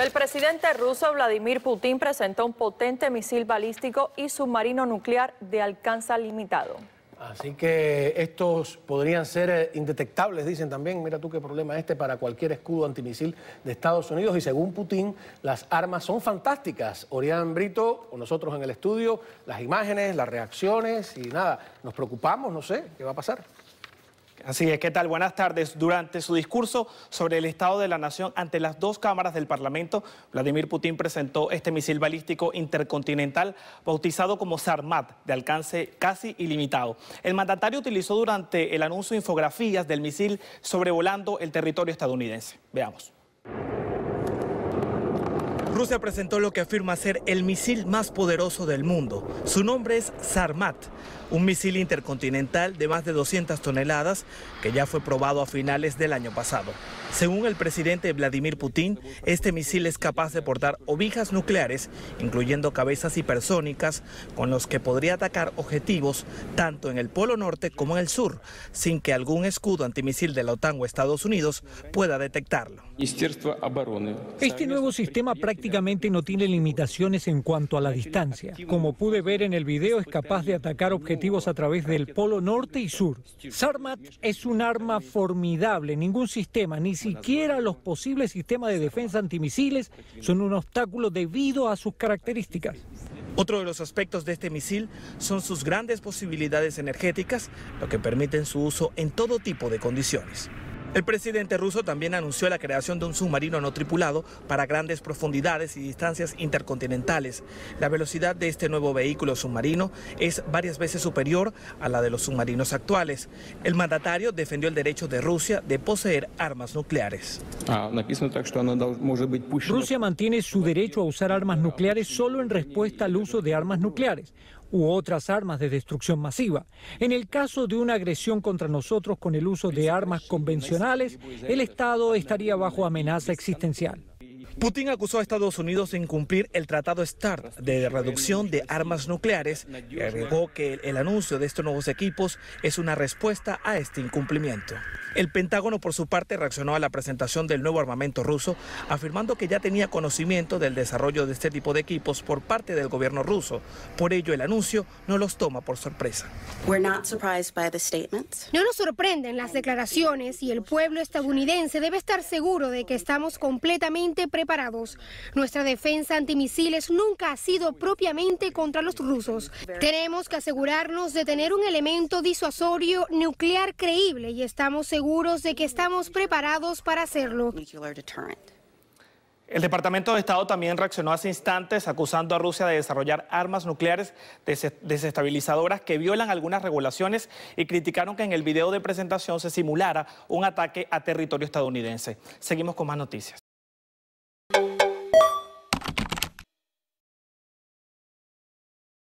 El presidente ruso Vladimir Putin presentó un potente misil balístico y submarino nuclear de alcance limitado. Así que estos podrían ser eh, indetectables, dicen también. Mira tú qué problema este para cualquier escudo antimisil de Estados Unidos. Y según Putin, las armas son fantásticas. Orián Brito, nosotros en el estudio, las imágenes, las reacciones y nada. Nos preocupamos, no sé, qué va a pasar. Así es, ¿qué tal? Buenas tardes. Durante su discurso sobre el estado de la nación ante las dos cámaras del Parlamento, Vladimir Putin presentó este misil balístico intercontinental bautizado como Sarmat, de alcance casi ilimitado. El mandatario utilizó durante el anuncio infografías del misil sobrevolando el territorio estadounidense. Veamos. Rusia presentó lo que afirma ser el misil más poderoso del mundo. Su nombre es Sarmat, un misil intercontinental de más de 200 toneladas que ya fue probado a finales del año pasado. Según el presidente Vladimir Putin, este misil es capaz de portar obijas nucleares, incluyendo cabezas hipersónicas, con los que podría atacar objetivos tanto en el Polo Norte como en el Sur, sin que algún escudo antimisil de la OTAN o Estados Unidos pueda detectarlo. Este nuevo sistema prácticamente no tiene limitaciones en cuanto a la distancia. Como pude ver en el video, es capaz de atacar objetivos a través del polo norte y sur. Sarmat es un arma formidable. Ningún sistema, ni siquiera los posibles sistemas de defensa antimisiles, son un obstáculo debido a sus características. Otro de los aspectos de este misil son sus grandes posibilidades energéticas, lo que permiten su uso en todo tipo de condiciones. El presidente ruso también anunció la creación de un submarino no tripulado para grandes profundidades y distancias intercontinentales. La velocidad de este nuevo vehículo submarino es varias veces superior a la de los submarinos actuales. El mandatario defendió el derecho de Rusia de poseer armas nucleares. Ah, Rusia mantiene su derecho a usar armas nucleares solo en respuesta al uso de armas nucleares u otras armas de destrucción masiva. En el caso de una agresión contra nosotros con el uso de armas convencionales, el Estado estaría bajo amenaza existencial. Putin acusó a Estados Unidos de incumplir el Tratado START de reducción de armas nucleares y agregó que el anuncio de estos nuevos equipos es una respuesta a este incumplimiento. El Pentágono, por su parte, reaccionó a la presentación del nuevo armamento ruso, afirmando que ya tenía conocimiento del desarrollo de este tipo de equipos por parte del gobierno ruso. Por ello, el anuncio no los toma por sorpresa. No nos sorprenden las declaraciones y el pueblo estadounidense debe estar seguro de que estamos completamente preparados preparados. Nuestra defensa antimisiles nunca ha sido propiamente contra los rusos. Tenemos que asegurarnos de tener un elemento disuasorio nuclear creíble y estamos seguros de que estamos preparados para hacerlo. El Departamento de Estado también reaccionó hace instantes acusando a Rusia de desarrollar armas nucleares desestabilizadoras que violan algunas regulaciones y criticaron que en el video de presentación se simulara un ataque a territorio estadounidense. Seguimos con más noticias.